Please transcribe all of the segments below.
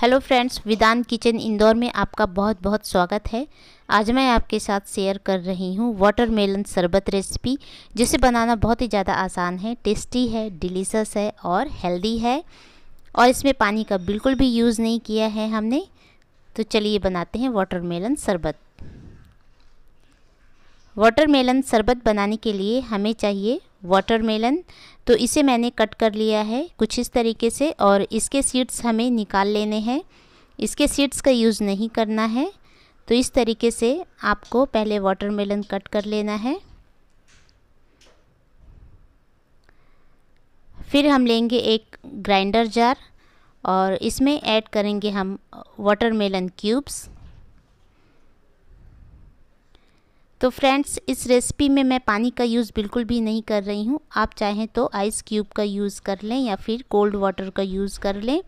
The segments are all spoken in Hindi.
हेलो फ्रेंड्स विदान किचन इंदौर में आपका बहुत बहुत स्वागत है आज मैं आपके साथ शेयर कर रही हूँ वाटरमेलन शरबत रेसिपी जिसे बनाना बहुत ही ज़्यादा आसान है टेस्टी है डिलीशस है और हेल्दी है और इसमें पानी का बिल्कुल भी यूज़ नहीं किया है हमने तो चलिए बनाते हैं वाटरमेलन शरबत वाटरमेलन शरबत बनाने के लिए हमें चाहिए वाटरमेलन तो इसे मैंने कट कर लिया है कुछ इस तरीके से और इसके सीड्स हमें निकाल लेने हैं इसके सीड्स का यूज़ नहीं करना है तो इस तरीके से आपको पहले वाटरमेलन कट कर लेना है फिर हम लेंगे एक ग्राइंडर जार और इसमें ऐड करेंगे हम वाटरमेलन क्यूब्स तो फ्रेंड्स इस रेसिपी में मैं पानी का यूज़ बिल्कुल भी नहीं कर रही हूँ आप चाहें तो आइस क्यूब का यूज़ कर लें या फिर कोल्ड वाटर का यूज़ कर लें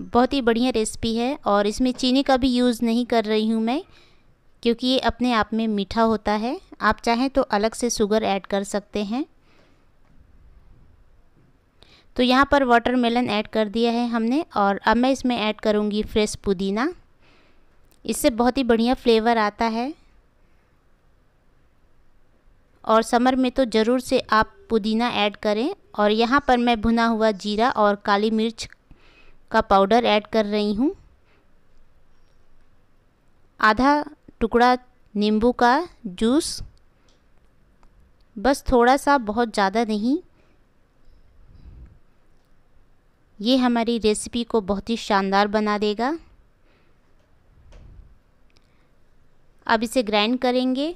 बहुत ही बढ़िया रेसिपी है और इसमें चीनी का भी यूज़ नहीं कर रही हूँ मैं क्योंकि ये अपने आप में मीठा होता है आप चाहें तो अलग से शुगर ऐड कर सकते हैं तो यहाँ पर वाटरमेलन ऐड कर दिया है हमने और अब मैं इसमें ऐड करूँगी फ्रेश पुदीना इससे बहुत ही बढ़िया फ्लेवर आता है और समर में तो ज़रूर से आप पुदीना ऐड करें और यहाँ पर मैं भुना हुआ जीरा और काली मिर्च का पाउडर ऐड कर रही हूँ आधा टुकड़ा नींबू का जूस बस थोड़ा सा बहुत ज़्यादा नहीं ये हमारी रेसिपी को बहुत ही शानदार बना देगा अब इसे ग्राइंड करेंगे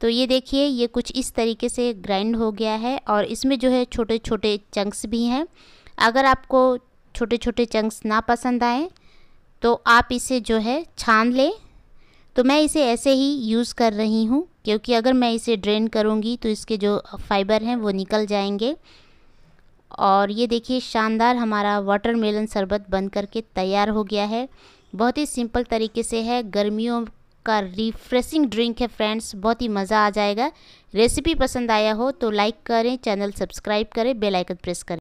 तो ये देखिए ये कुछ इस तरीके से ग्राइंड हो गया है और इसमें जो है छोटे छोटे चंक्स भी हैं अगर आपको छोटे छोटे चंक्स ना पसंद आए तो आप इसे जो है छान लें तो मैं इसे ऐसे ही यूज़ कर रही हूँ क्योंकि अगर मैं इसे ड्रेन करूँगी तो इसके जो फाइबर हैं वो निकल जाएंगे और ये देखिए शानदार हमारा वाटरमेलन शरबत बन करके तैयार हो गया है बहुत ही सिंपल तरीके से है गर्मियों का रिफ्रेशिंग ड्रिंक है फ्रेंड्स बहुत ही मज़ा आ जाएगा रेसिपी पसंद आया हो तो लाइक करें चैनल सब्सक्राइब करें बेल आइकन प्रेस करें